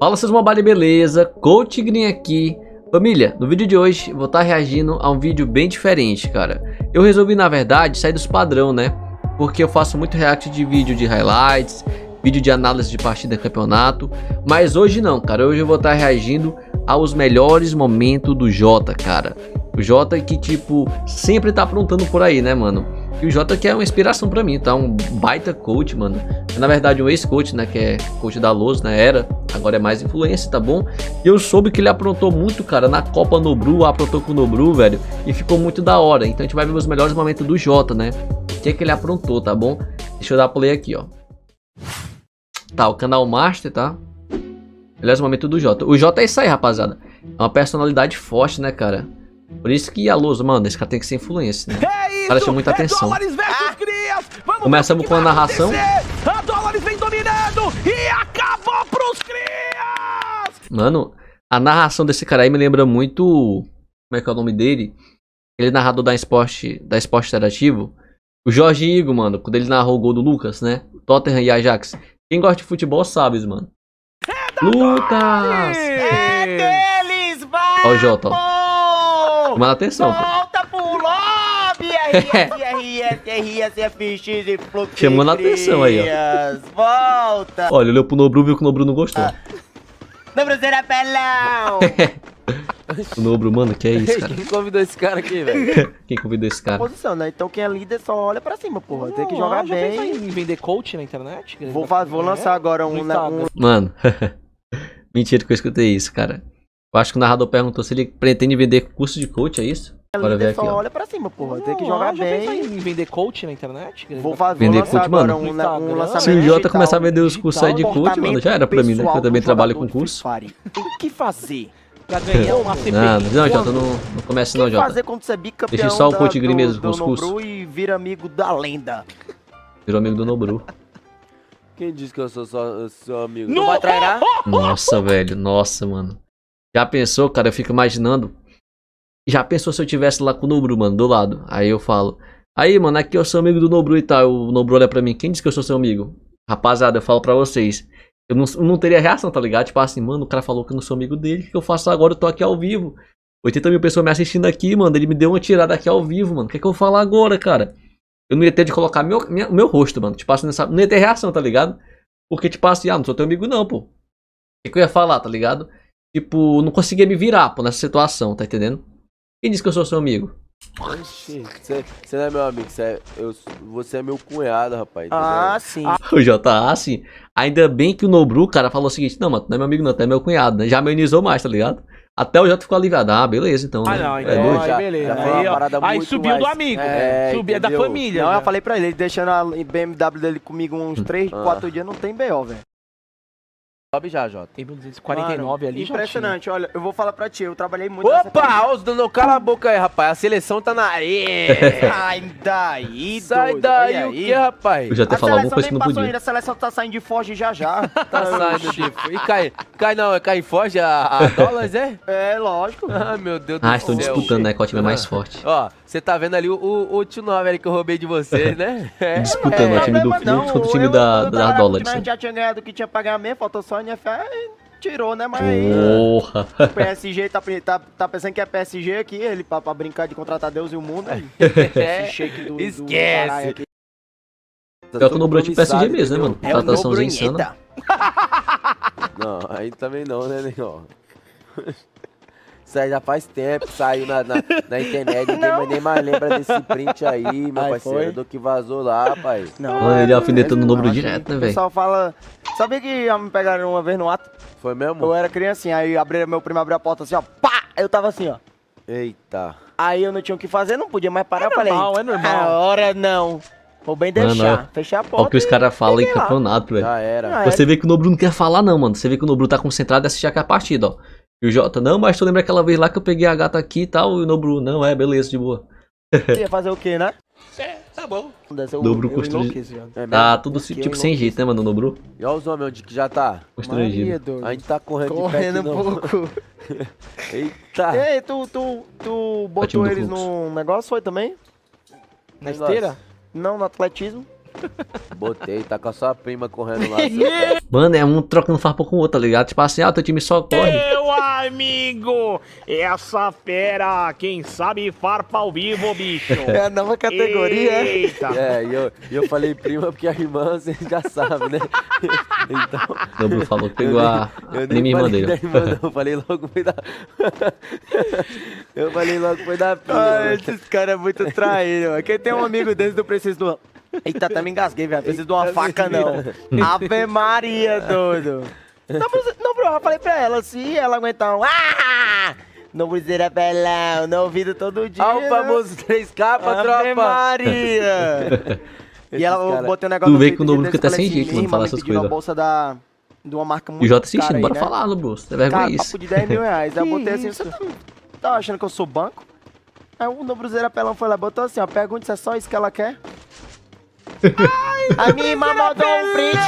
Fala seus mobile beleza, Coach Green aqui. Família, no vídeo de hoje vou estar tá reagindo a um vídeo bem diferente, cara. Eu resolvi, na verdade, sair dos padrão, né? Porque eu faço muito react de vídeo de highlights, vídeo de análise de partida de campeonato. Mas hoje não, cara. Hoje eu vou estar tá reagindo aos melhores momentos do Jota, cara. O Jota que, tipo, sempre tá aprontando por aí, né, mano? E o Jota que é uma inspiração para mim, tá? Um baita coach, mano. É, na verdade, um ex-coach, né? Que é coach da Lousa, né? Era, agora é mais influência, tá bom? E eu soube que ele aprontou muito, cara, na Copa Nobru, aprontou com o Nobru, velho. E ficou muito da hora. Então a gente vai ver os melhores momentos do Jota, né? O que é que ele aprontou, tá bom? Deixa eu dar play aqui, ó. Tá, o canal Master, tá? Melhores momentos do Jota. O Jota é isso aí, rapaziada. É uma personalidade forte, né, cara? Por isso que a Lousa, mano, esse cara tem que ser influência, né? Cara, chama muita atenção. É ah. Começamos com a narração. A dólares vem dominando e acabou pros crias! Mano, a narração desse cara aí me lembra muito. Como é que é o nome dele? Ele é narrador da Esporte, da esporte Interativo. O Jorge Igo, mano, quando ele narrou o gol do Lucas, né? Tottenham e Ajax. Quem gosta de futebol sabe, mano. É Lucas! É deles, vai! Ó o Jota, atenção, pô. Chamando a atenção aí, ó. Volta. Olha, olhou pro Nobru e viu que o Nobru não gostou. Ah. Nobru será pelão. o Nobru, mano, que é isso, cara? Quem convidou esse cara aqui, velho? quem convidou esse cara? Posição, né? Então quem é líder só olha pra cima, porra. Não, Tem que jogar bem. Em vender coach na internet? Vou, vou lançar agora um... Na, um... Mano, mentira que eu escutei isso, cara. Eu acho que o narrador perguntou se ele pretende vender curso de coach, é isso? Líder só aqui, olha pra cima, porra. Não, Tem que jogar bem. Em vender coach na internet? Vou, vou tá vender coach, agora, mano. Um, um né? Se o Jota começar a vender os cursos aí de coach, mano, já era pra mim, né? Que eu também trabalho com curso. O que fazer pra ganhar uma CP. Não, não, Jota, não, não começa não, Jota. fazer quando você é bicampeão Deixa só o coach gris mesmo com os cursos. e vira amigo da lenda. Virou amigo do Nobru. Quem disse que eu sou só seu amigo? Não vai trairar? Nossa, velho. Nossa, mano. Já pensou, cara? Eu fico imaginando já pensou se eu tivesse lá com o Nobru, mano, do lado? Aí eu falo. Aí, mano, aqui eu sou amigo do Nobru e tal. O Nobru olha pra mim. Quem disse que eu sou seu amigo? Rapaziada, eu falo pra vocês. Eu não, não teria reação, tá ligado? Tipo assim, mano, o cara falou que eu não sou amigo dele. O que eu faço agora? Eu tô aqui ao vivo. 80 mil pessoas me assistindo aqui, mano. Ele me deu uma tirada aqui ao vivo, mano. O que é que eu falo agora, cara? Eu não ia ter de colocar meu, minha, meu rosto, mano. Tipo assim, nessa, não ia ter reação, tá ligado? Porque, tipo assim, ah, não sou teu amigo, não, pô. O que, que eu ia falar, tá ligado? Tipo, não conseguia me virar, pô, nessa situação, tá entendendo? Quem disse que eu sou seu amigo? Oxi, você, não é meu amigo, você é, eu, você é meu cunhado, rapaz. Ah, entendeu? Ah, sim. O JA, sim. ainda bem que o Nobru, cara, falou o seguinte: não, mano, não é meu amigo, não, até é meu cunhado, né? Já amenizou mais, tá ligado? Até o Jota ficou aliviado. Ah, beleza, então. Ah, né? não, é então, é, aí, já, beleza. Já aí, ó, aí subiu mais, do amigo, é, subiu é da família. Não, né? eu falei pra ele, deixando a BMW dele comigo uns 3, 4 ah. dias, não tem BO, velho. Sobe já, Jota. Tem 249 ali, Impressionante, olha, eu vou falar pra ti, eu trabalhei muito Opa, os dono, cala a boca aí, rapaz. A seleção tá na areia. Sai daí, Sai doido. daí o aí. que, rapaz? Eu já até a falava alguma coisa que não podia. Ainda, a seleção tá saindo de Foge já já. Tá, tá saindo de E cai, cai não, é cai em Foge a, a dólares, é? É, lógico. Ah, meu Deus do céu. Ah, estão disputando, né, qual time é mais ah. forte. Ó, você tá vendo ali o, o, o tio 9 ali que eu roubei de vocês, né? É. Disputando é, o time do Frio com o time da, da, dólares. Mas já tinha ganhado o que tinha mesmo faltou só Espanha tirou, né? Mas Porra. o PSG tá, tá, tá, pensando que é PSG aqui, ele pra, pra brincar de contratar Deus e o mundo. é. do, Esquece. Do Pior que o Nobran é PSG mesmo, né, mano? É Contrataçãozinha insana. Não, aí também não, né, Negão? Isso aí já faz tempo, saiu na, na, na internet, ninguém mais, nem mais lembra desse print aí, meu Ai, parceiro, foi? do que vazou lá, pai. Não, Mano, ele alfinetando o número direto, né, velho? O pessoal fala, Sabia que me pegaram uma vez no ato? Foi mesmo? Eu era criancinha, aí abri meu primo abriu a porta assim, ó, pá! Eu tava assim, ó. Eita. Aí eu não tinha o que fazer, não podia mais parar. É eu normal, é normal. A ah, hora não. Vou bem deixar. Mano, é fechar a porta. Olha o que os caras falam em campeonato, velho. Já era. Já Você era. vê que o Nobru não quer falar, não, mano. Você vê que o Nobru tá concentrado em assistir a partida, ó. E o Jota, não, mas tu lembra aquela vez lá que eu peguei a gata aqui e tal, e o Nobru, não, é, beleza, de boa. ia fazer o quê, né? Tá bom. Eu, Nobru constrangido. tá tudo tipo sem jeito, né, mano? Nobru. E olha os homens onde que já tá. Constrangido. A gente tá correndo, correndo um pouco. Eita. E aí, tu, tu, tu tá botou eles num negócio, foi também? Na esteira? Não, no atletismo. Botei, tá com a sua prima correndo lá. Mano, é um trocando farpa com o outro, tá ligado? Tipo assim, ah, teu time só corre. Meu amigo, essa fera, quem sabe farpa ao vivo, bicho. É a nova categoria, é? Eita. é? É, e eu, eu falei prima porque a irmã, vocês já sabem, né? Então... Não, Bruno falou que pegou a... Eu nem, falei irmã, eu falei logo foi da... eu falei logo foi da prima. Ah, esses caras é muito traíram. Quem tem um amigo desse, não precisa do... Eita, até me engasguei, velho. Preciso de uma faca, não. Ave Maria, doido. Não, não, bro, eu falei pra ela, se ela aguentar um. Ah! No Cruzeiro Belão, no ouvido todo dia. Olha o famoso 3K, Ave Maria! e ela cara... botei um negócio Tu vê que o Nobru fica até sem assim, jeito, quando fala essas coisas. bolsa da de uma marca muito. E o Jota assistindo, bora né? falar, Lubro. Você vai vergonha isso. Papo de 10 mil reais. aí eu botei assim, você tá, tá, achando que eu sou banco? Aí o do Cruzeiro Pelão foi lá, botou assim, ó, pergunta se é só isso que ela quer. a minha irmã mandou um print.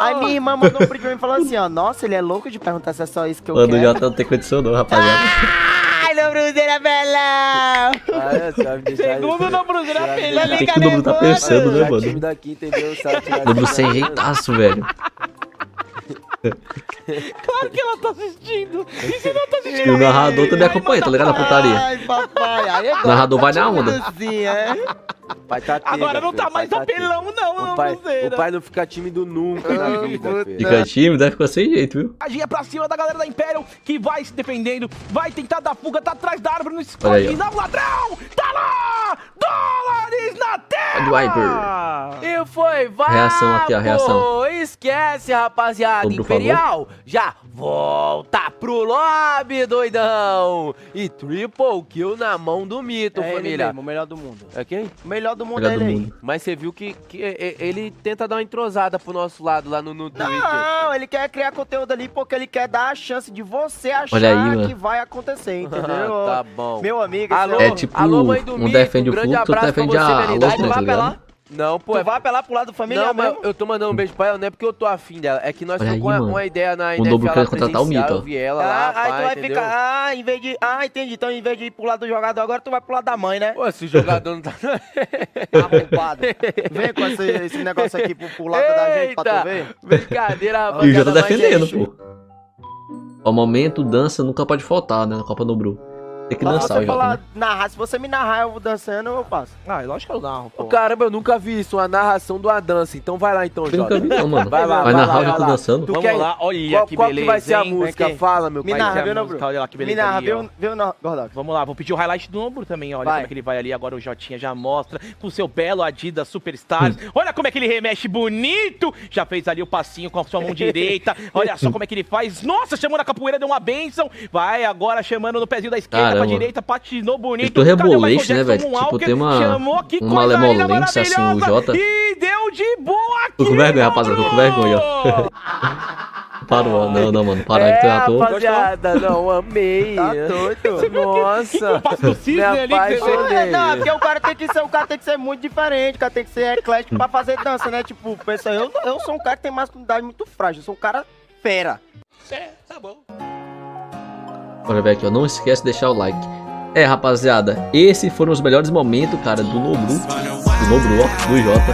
A minha irmã mandou um print pra mim falando assim, ó. Nossa, ele é louco de perguntar se é só isso que eu Mano, quero. Mano, já não tá- tem condição não, rapaziada. Ai, no Bruzeira Belão! Segundo no Bruzeira Belão, né, Tem que o Nobru tá pensando, né, mano? O Nobru sem jeitaço, velho. Claro que ela tá assistindo. E se não tá assistindo? E o narrador também acompanha, tá ligado? A putaria. Ai, papai. Aí é o narrador vai na onda. É? Pai tá Agora não tá mais tá apelão, tá não, o pai, O pai não fica tímido nunca na vida, Fica tímido, ficar sem jeito, viu? A é pra cima da galera da Imperial, que vai se defendendo, vai tentar dar fuga, tá atrás da árvore, não esconde, não, ladrão! Tá lá! Dólares na tela! E foi, vai! Reação aqui, a reação. Esquece, rapaziada. Todo Imperial, já volta pro lobby, doidão! E triple kill na mão do mito, é família. Ele mesmo, o melhor do mundo. É quem? melhor do mundo melhor é ele aí. Mas você viu que, que ele tenta dar uma entrosada pro nosso lado lá no, no Twitter. Não, ele quer criar conteúdo ali porque ele quer dar a chance de você achar aí, que vai acontecer, entendeu? tá bom. Meu amigo, alô, é, é tipo, alô, mãe do um defende o puto, outro defende a, tá a não, pô. Tu é... vai apelar pro lado familiar Não, eu tô mandando um beijo pra ela, não é porque eu tô afim dela. É que nós ficamos com uma, ideia na o dobro quer contratar o Mito. Eu vi ela ah, lá, aí pai, tu vai entendeu? ficar, ah, em vez de... Ah, entendi. Então, em vez de ir pro lado do jogador agora, tu vai pro lado da mãe, né? Pô, se o jogador não tá... tá roubado. Vem com esse, esse, negócio aqui pro, pro lado Eita, da gente pra tu ver. Brincadeira, rapaz. E o Jota tá defendendo, pô. O momento, dança nunca pode faltar, né? Na Copa do Bru. Tem que Mas dançar, você falar, né? narrar, se você me narrar eu vou dançando, eu passo. Ah, é lógico que eu narro, pô. Caramba, eu nunca vi isso, uma narração de uma dança. Então vai lá então, Jota. Nunca vi não, mano. Vai lá, vai, vai narrar, lá, eu já tô dançando. Tu Vamos quer... lá, olha qual, que qual beleza, Qual que vai ser a hein, música? Né, que... Fala, meu me pai. Narra, viu, não, Bruno? Olha lá, que beleza me narra, viu, não, Vamos lá, vou pedir o highlight do ombro também, olha vai. como é que ele vai ali. Agora o Jotinha já mostra, com seu belo Adidas Superstars. Olha como é que ele remexe bonito. Já fez ali o passinho com a sua mão direita. Olha só como é que ele faz. Nossa, chamou na capoeira, deu uma benção. Vai agora chamando no pezinho da esquerda pra direita, patinou bonito. Tu rebolente, né, velho? Um tipo, tem uma, uma lemolência assim, o Jota. E deu de boa aqui, Tô com vergonha, rapaziada, tô com vergonha. Parou, não, não, mano, Parou, aí, que tu já é é, tô... rapaziada, não, amei. Tá doido. Nossa. Me é, Não, porque o cara tem que ser, o cara tem que ser muito diferente, o cara tem que ser eclético pra fazer dança, né? Tipo, pensa, eu, eu sou um cara que tem masculinidade muito frágil, eu sou um cara fera. É, tá bom. Olha ver aqui, ó. Não esquece de deixar o like. É, rapaziada, esses foram os melhores momentos, cara, do Nobru. Do Nobru, ó, do Jota.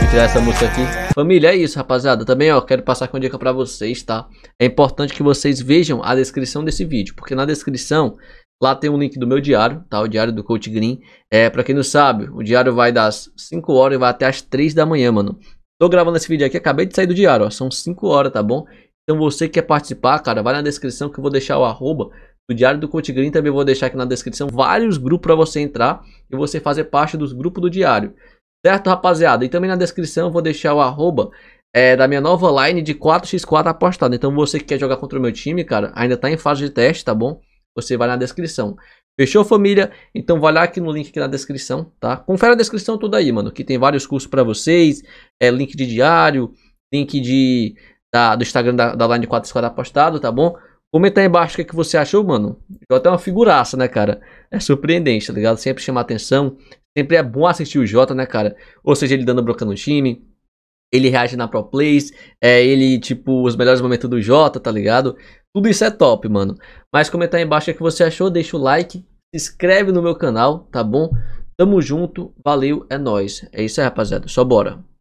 Vou tirar essa música aqui. Família, é isso, rapaziada. Também, ó, quero passar aqui uma dica pra vocês, tá? É importante que vocês vejam a descrição desse vídeo, porque na descrição Lá tem um link do meu diário, tá? O diário do Coach Green. É, pra quem não sabe, o diário vai das 5 horas e vai até as 3 da manhã, mano. Tô gravando esse vídeo aqui, acabei de sair do diário, ó. São 5 horas, tá bom? Então você que quer participar, cara, vai na descrição que eu vou deixar o arroba do Diário do Green. também vou deixar aqui na descrição vários grupos para você entrar e você fazer parte dos grupos do Diário. Certo, rapaziada? E também na descrição eu vou deixar o arroba é, da minha nova line de 4x4 apostada. Então você que quer jogar contra o meu time, cara, ainda tá em fase de teste, tá bom? Você vai na descrição. Fechou, família? Então vai lá aqui no link aqui na descrição, tá? Confere a descrição toda aí, mano, que tem vários cursos para vocês, é, link de diário, link de da, do Instagram da, da Line 4 Squad apostado, tá bom? Comenta aí embaixo o que, que você achou, mano. Jota é uma figuraça, né, cara? É surpreendente, tá ligado? Sempre chama atenção. Sempre é bom assistir o Jota, né, cara? Ou seja, ele dando broca no time, ele reage na Pro Plays, é ele, tipo, os melhores momentos do Jota, tá ligado? Tudo isso é top, mano. Mas comenta aí embaixo o que você achou, deixa o like, se inscreve no meu canal, tá bom? Tamo junto, valeu, é nóis. É isso aí, rapaziada. Só bora.